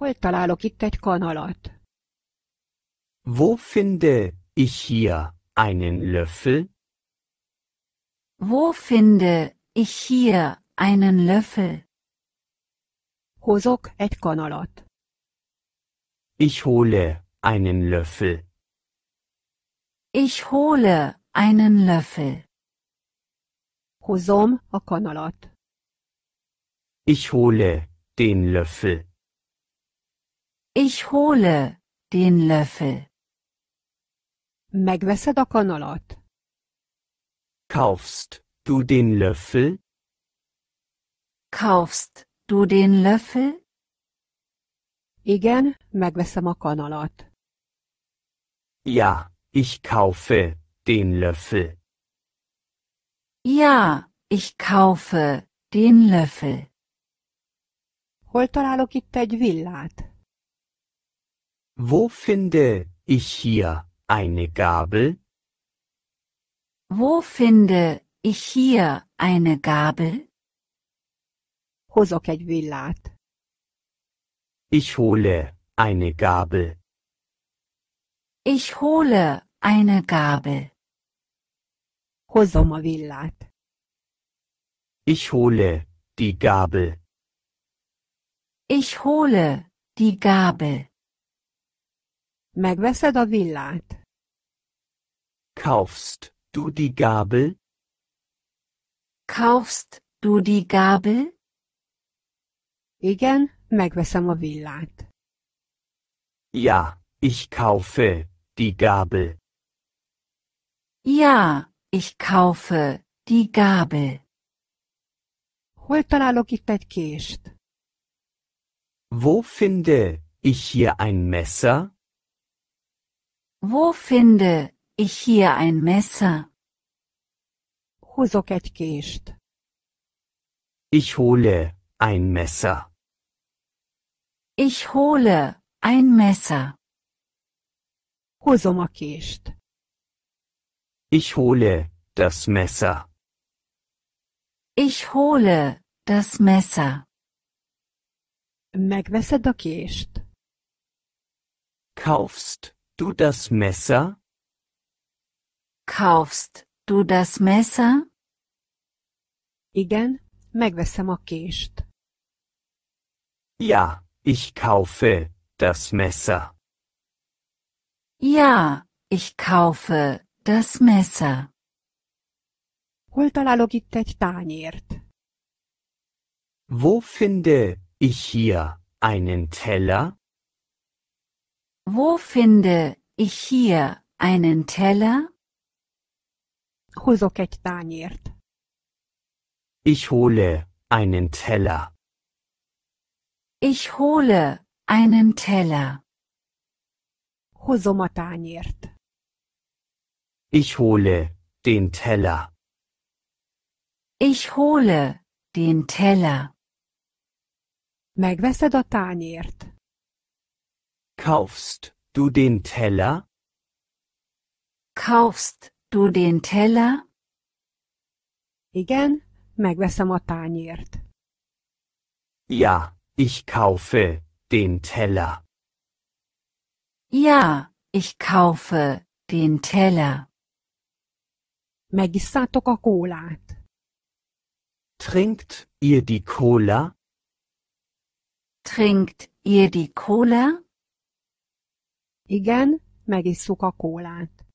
Hol találok itt egy kanalat? Wo finde ich hier einen Löffel? Wo finde ich hier einen Löffel? Hozok egy kanalat. Ich hole einen Löffel. Ich hole einen Löffel. Hozom a kanalat. Ich hole den Löffel. Ich hole den Löffel. Megveszed a kanalat. Kaufst du den Löffel? Kaufst du den Löffel? Igen, megveszem a kanalat. Ja, ich kaufe den Löffel. Ja, ich kaufe den Löffel. Hol találok itt egy villát? Wo finde ich hier eine Gabel? Wo finde ich hier eine Gabel? Hozok egy villát. Ich hole eine Gabel. Ich hole eine Gabel. Hozom a villát. Ich hole die Gabel. Ich hole die Gabel. Megveszed a villát. Kaufst du die Gabel? Kaufst du die Gabel? Igen, megveszem a villát. Ja, ich kaufe die Gabel. Ja, ich kaufe die Gabel. Hol találok itt egy kést? Wo finde ich hier ein Messer? Wo finde ich hier ein Messer? Hozok egy kést. Ich hole ein Messer. Ich hole ein Messer. Hozom a kést. Ich hole das Messer. Ich hole das Messer. Megveszed a kést. Kaufst du das Messer? Kaufst du das Messer? Igen, megveszem a kést. Ja, ich kaufe das Messer. Ja, ich kaufe das Messer. Hol találok itt egy tányért? Wo finde ich hier einen Teller? Wo finde ich hier einen Teller? Hozok egy tányért. Ich hole einen Teller. Ich hole einen Teller. Hozom a tányért. Ich hole den Teller. Ich hole den Teller. Megveszed a tányért. Kaufst du den Teller? Kaufst du den Teller? Igen, megveszem a tányért. Ja, ich kaufe den Teller. Ja, ich kaufe den Teller. Megisszátok a kólát. Trinkt ihr die Cola? Trinkt ihr die Cola? Igen, megisszuk a kólát.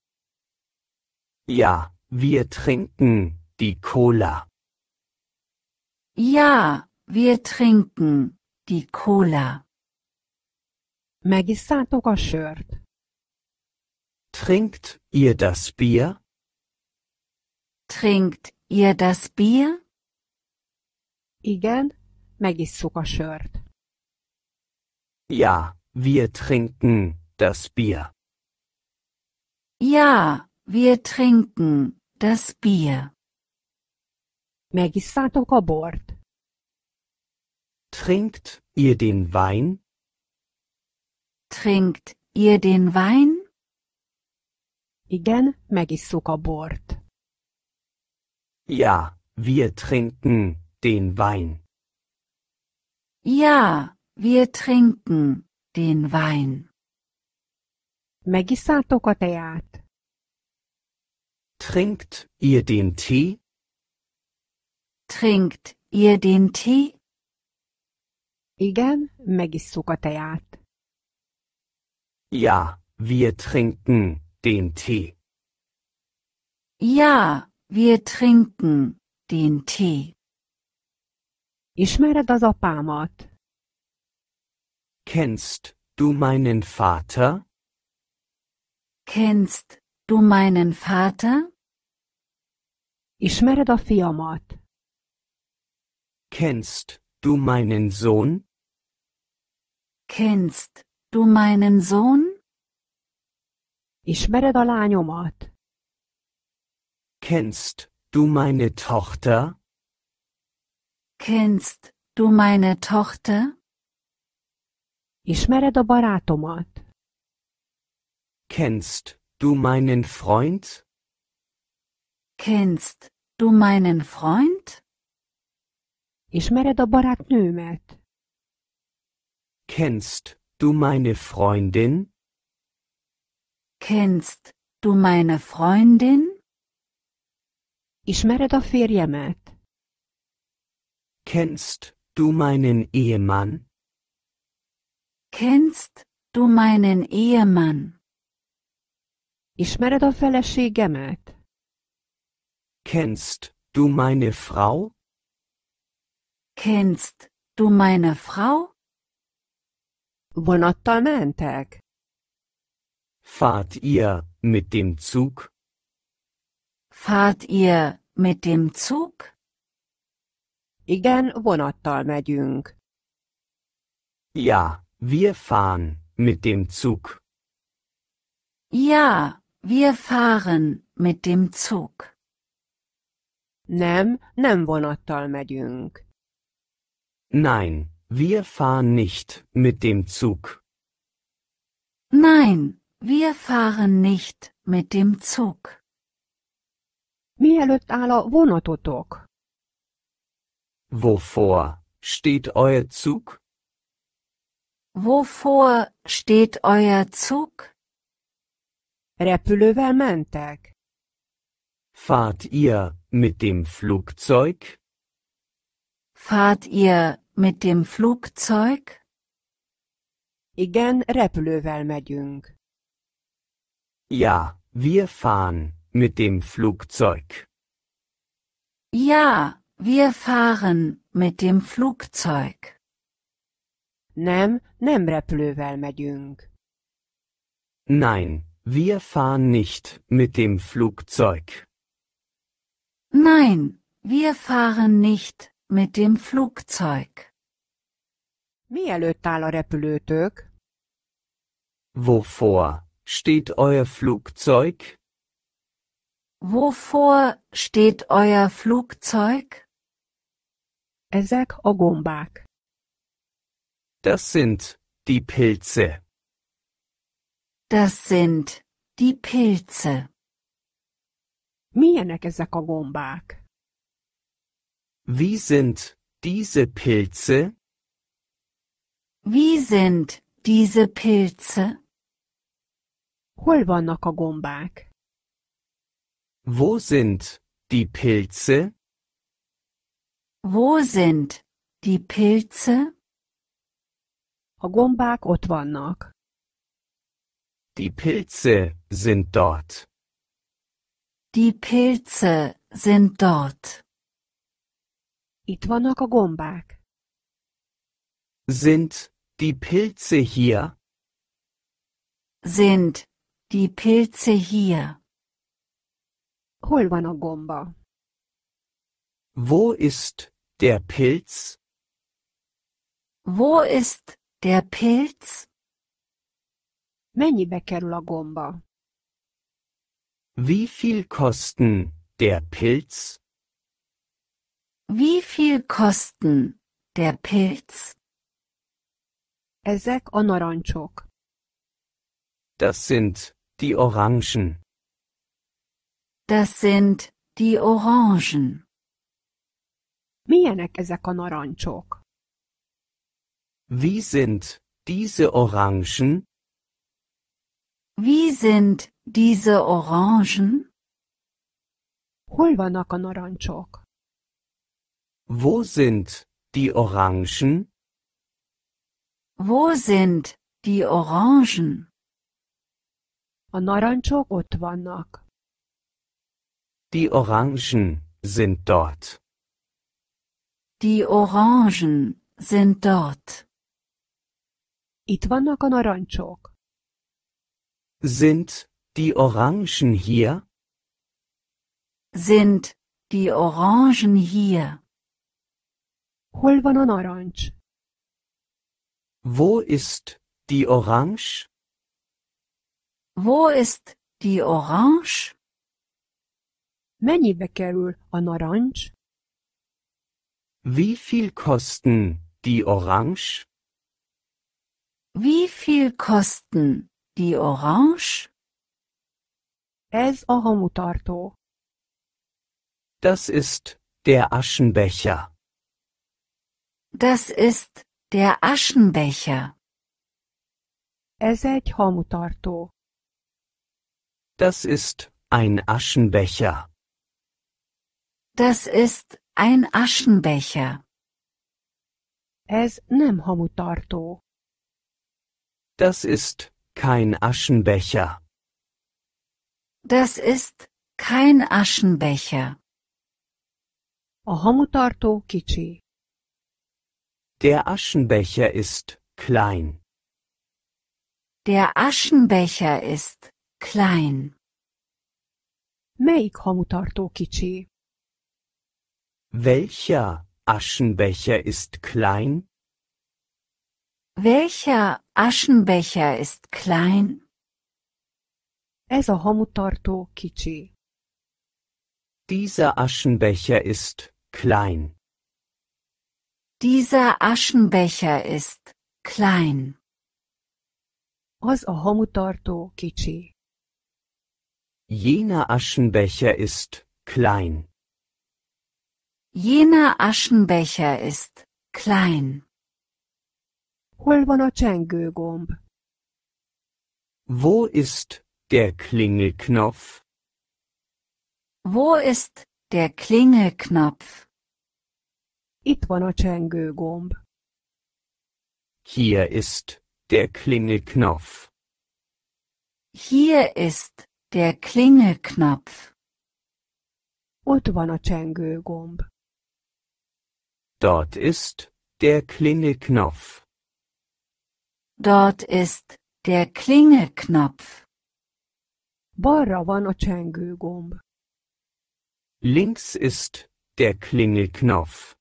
Ja, wir trinken die Cola. Ja, wir trinken die Cola. Megisszátok a sört. Trinkt ihr das Bier? Trinkt ihr das Bier? Igen, megisszuk a sört. Ja, wir trinken das Bier. Ja, wir trinken das Bier. Megiszátok a Trinkt ihr den Wein? Trinkt ihr den Wein? Igen, megisszuk a bort. Ja, wir trinken den Wein. Ja, wir trinken den Wein. Megisszátok a teát? Trinkt ihr den Tee? Trinkt ihr den Tee? Igen, megisszuk a teát. Ja, wir trinken den Tee. Ja, wir trinken den Tee. Ismered az apámat? Kennst du meinen Vater? Kennst du meinen Vater? Ismered a fiamat? Kennst du meinen Sohn? Kennst du meinen Sohn? Ismered a lányomat? Kennst du meine Tochter? Kennst du meine Tochter? Ismered a barátomat? Kennst du meinen Freund? Kennst du meinen Freund? Ismered a barátnőmet? Kennst du meine Freundin? Kennst du meine Freundin? Ismered a férjemet? Kennst du meinen Ehemann? Kennst du meinen Ehemann? Ismered a feleségemet? Kennst du meine Frau? Kennst du meine Frau? Vonattal mentek. Fahrt ihr mit dem Zug? Fahrt ihr mit dem Zug? Igen, vonattal megyünk. Ja, wir fahren mit dem Zug. Ja, wir fahren mit dem Zug. Nem, nem vonattal megyünk. Nein, wir fahren nicht mit dem Zug. Nein, wir fahren nicht mit dem Zug. Mielőtt áll a vonatotok? Wovor steht euer Zug? Wovor steht euer Zug? Repülővel mentek. Fahrt ihr mit dem Flugzeug? Fahrt ihr mit dem Flugzeug? Igen, repülővel megyünk. Ja, wir fahren mit dem Flugzeug. Ja, wir fahren mit dem Flugzeug. Nem, nem repülővel megyünk. Nein, wir fahren nicht mit dem Flugzeug. Nein, wir fahren nicht mit dem Flugzeug. Mielőtt áll a repülőtök? Wovor steht euer Flugzeug? Wovor steht euer Flugzeug? Ezek a gombák. Das sind die Pilze. Das sind die Pilze. Milyenek ezek a gombák? Wie sind diese Pilze? Wie sind diese Pilze? Hol vannak a gombák? Wo sind die Pilze? Wo sind die Pilze? A gombák ott vannak. Die Pilze sind dort. Die Pilze sind dort. Itt a gombák. Sind die Pilze hier? Sind die Pilze hier? Hol van a gomba? Wo ist der Pilz? Wo ist der Pilz? Mennyibe kerül a gomba? Wie viel kosten der Pilz? Wie viel kosten der Pilz? Ezek a narancsok. Das sind die Orangen. Das sind die Orangen. Milyenek ezek a narancsok? Wie sind diese Orangen? Wie sind diese Orangen? Hol vannak a narancsok? Wo sind die Orangen? Wo sind die Orangen? A narancsok ott vannak. Die Orangen sind dort. Die Orangen sind dort. Itt vannak a narancsok. Sind die Orangen hier? Sind die Orangen hier? Hol van an orange? Wo ist die Orange? Wo ist die Orange? Mennyibe kerül a narancs? Wie viel kosten die Orange? Wie viel kosten die Orange. Ez a hamutartó. Das ist der Aschenbecher. Das ist der Aschenbecher. Ez egy hamutartó. Das ist ein Aschenbecher. Das ist ein Aschenbecher. Ez nem hamutartó. Das ist kein Aschenbecher. Das ist kein Aschenbecher. A hamutartó Der Aschenbecher ist klein. Der Aschenbecher ist klein. Melyik hamutartó kicsi? Welcher Aschenbecher ist klein? Welcher Aschenbecher ist klein? Ez a hamutartó kicsi. Dieser Aschenbecher ist klein. Dieser Aschenbecher ist klein. Az a hamutartó kicsi. Jener Aschenbecher ist klein. Jener Aschenbecher ist klein. Hol van a csengőgomb? Wo ist der Klingelknopf? Wo ist der Klingelknopf? Itt van a csengőgomb. Hier ist der Klingelknopf. Hier ist der Klingelknopf. Ott van a csengőgomb. Dort ist der Klingelknopf. Dort ist der Klingeknopf. Balra van a csengőgomb. Links ist der Klingelknopf.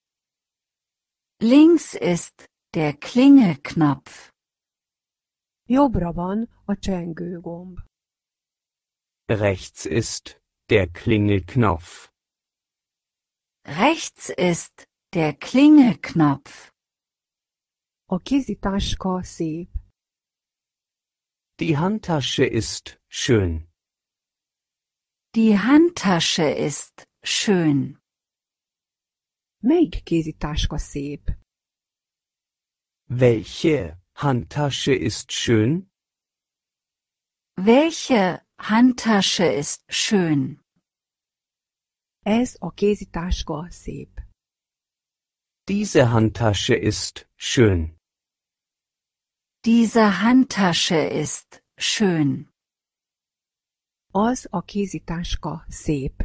Links ist der Klingelknopf. Jobbra van a csengőgomb. Rechts ist der Klingelknopf. Rechts ist der Klingelknopf o kizitashiko seeb. Die Handtasche ist schön. Die Handtasche ist schön. Melyik kézitáska szép? Welche Handtasche ist schön? Welche Handtasche ist schön? Ez a kézitáska szép. Diese Handtasche ist schön. Diese Handtasche ist schön. Az a kézitáska szép.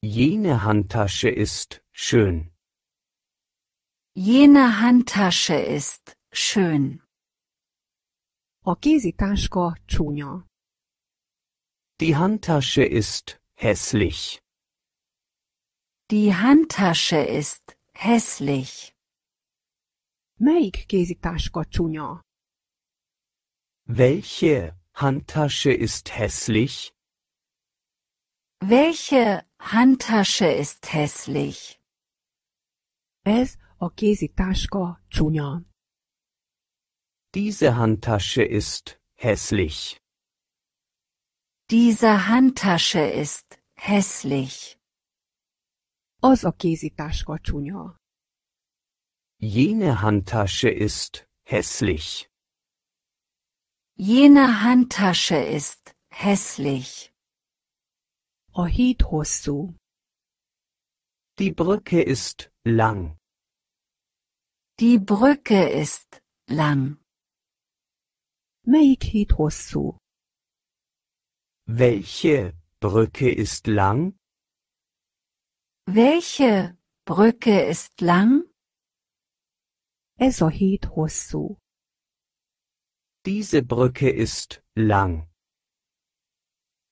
Jene Handtasche ist schön. Jene Handtasche ist schön. A kézitáska csúnya. Die Handtasche ist hässlich. Die Handtasche ist hässlich. Melyik kézitáska csúnya? Welche Handtasche ist hässlich? Welche Handtasche ist hässlich? Ez a kézitáska csúnya. Diese Handtasche ist hässlich. Diese Handtasche ist hässlich. Az a kézitáska csúnya. Jene Handtasche ist hässlich. Jene Handtasche ist hässlich. Ohidhosu. Die Brücke ist lang. Die Brücke ist lang. Meikidhosu. Welche Brücke ist lang? Welche Brücke ist lang? Diese Brücke ist lang.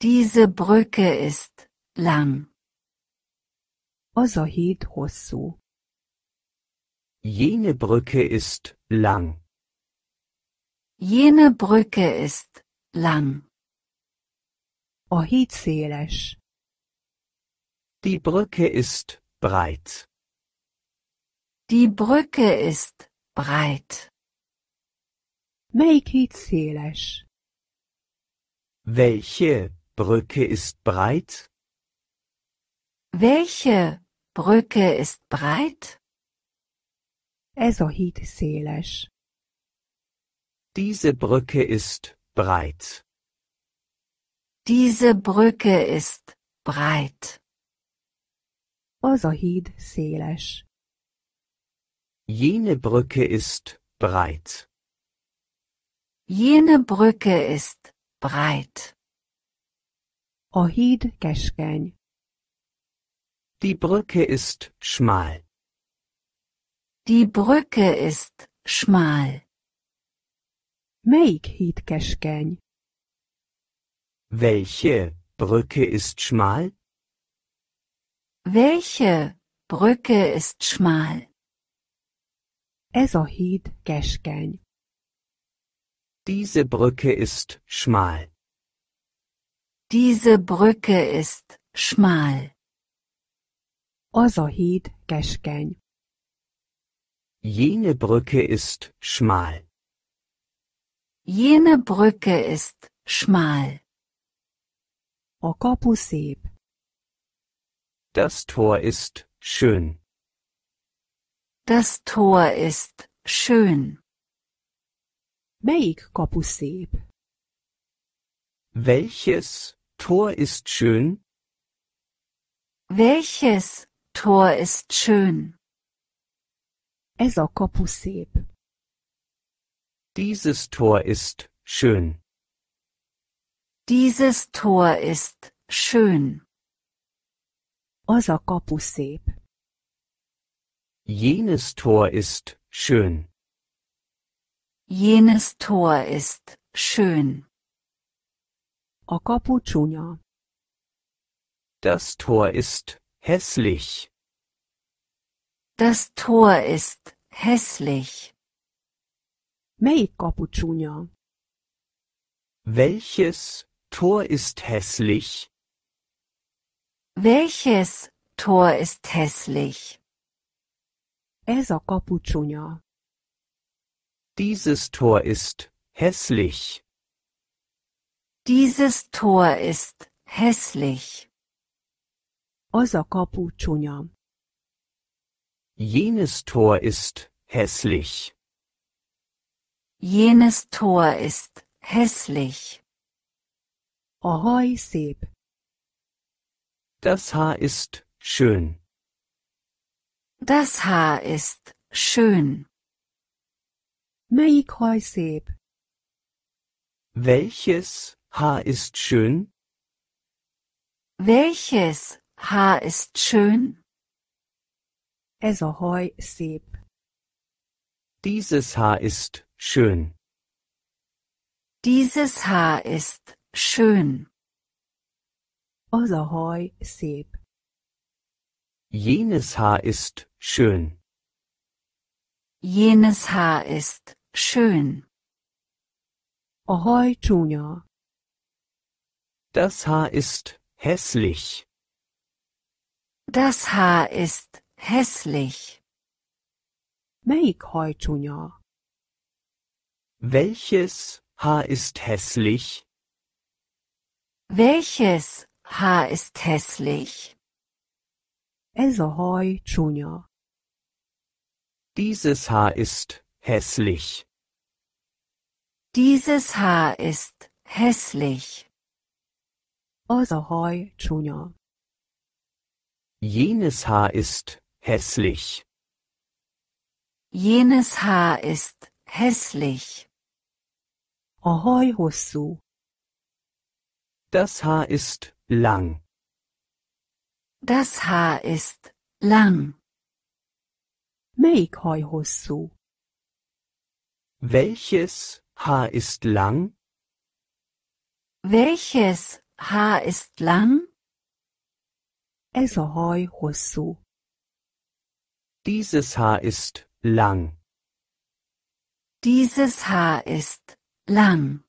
Diese Brücke ist lang. Az a Jene Brücke ist lang. Jene Brücke ist lang. A Die Brücke ist breit. Die Brücke ist Breit. Melyik széles? Welche Brücke ist breit? Welche Brücke ist breit? Ez a híd széles. Diese Brücke ist breit. Diese Brücke ist breit. Az a híd széles. Jene Brücke ist breit. Jene Brücke ist breit. A híd keskeny. Die Brücke ist schmal. Die Brücke ist schmal. Melyik híd keskeny? Welche Brücke ist schmal? Welche Brücke ist schmal? Ez a híd keskeny. Diese Brücke ist schmal. Diese Brücke ist schmal. Az a híd keskeny. Jene Brücke ist schmal. Jene Brücke ist schmal. A kapu szép. Das Tor ist schön. Das Tor ist schön. Melyik kapu szép? Welches Tor ist schön? Welches Tor ist schön? Ez a kapu szép. Dieses Tor ist schön. Dieses Tor ist schön. Az a kapu szép. Jenes Tor ist schön. Jenes Tor ist schön. A Das Tor ist hässlich. Das Tor ist hässlich. Melyik kapu csúnya? Welches Tor ist hässlich? Welches Tor ist hässlich? Ez a kapu Dieses Tor ist hässlich. Dieses Tor ist hässlich. Az a kapu Jenes Tor ist hässlich. Jenes Tor ist hässlich. A haj szép. Das Haar ist schön. Das Haar ist schön. Welches Haar ist schön? Welches Haar ist schön? Ez a haj szép. Dieses Haar ist schön. Dieses Haar ist schön. Az a haj szép. Jenes Haar ist schön. Jenes Haar ist schön. A Junior. Das Haar ist hässlich. Das Haar ist hässlich. Melyik haj csúnya? Welches Haar ist hässlich? Welches Haar ist hässlich? Ez a dieses Haar ist hässlich. Dieses Haar ist hässlich. Junior. Jenes Haar ist hässlich. Jenes Haar ist hässlich. Ohoi Hussu. Das Haar ist lang. Das Haar ist lang. Melyik haj hosszú? Welches Haar ist lang? Welches Haar ist lang? Ez a haj hosszú. Dieses Haar ist lang. Dieses Haar ist lang.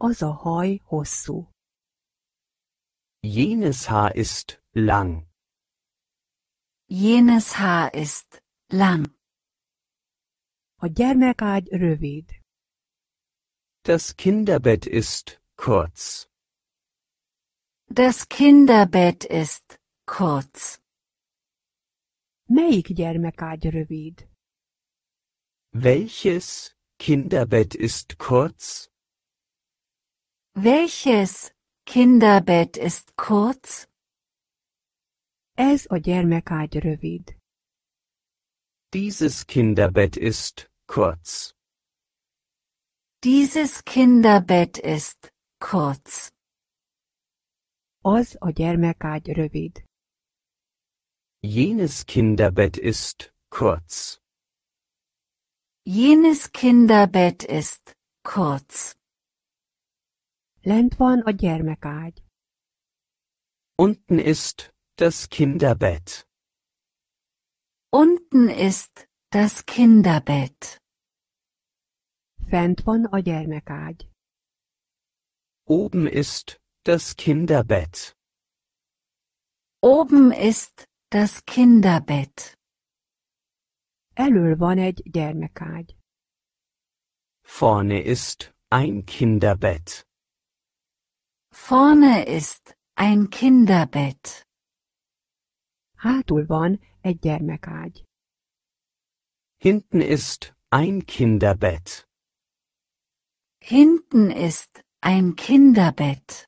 Az a haj hosszú. Jenes Haar ist lang. Jenes Haar ist lang. A gyermekágy rövid. Das Kinderbett ist kurz. Das Kinderbett ist kurz. Melyik gyermekágy rövid? Welches Kinderbett ist kurz? Welches Kinderbett ist kurz? Ez a gyermekágy rövid. Dieses Kinderbett ist kurz. Dieses Kinderbett ist kurz. Az a gyermekágy rövid. Jenes Kinderbett ist kurz. Jenes Kinderbett ist kurz. Lent van a gyermekágy. Unten ist das Kinderbett. Unten ist das Kinderbett. Fent van a gyermekágy. Oben ist das Kinderbett. Oben ist das Kinderbett. Elől van egy gyermekágy. Vorne ist ein Kinderbett. Vorne ist ein Kinderbett. Hátul van egy gyermekágy. Hinten ist ein Kinderbett. Hinten ist ein Kinderbett.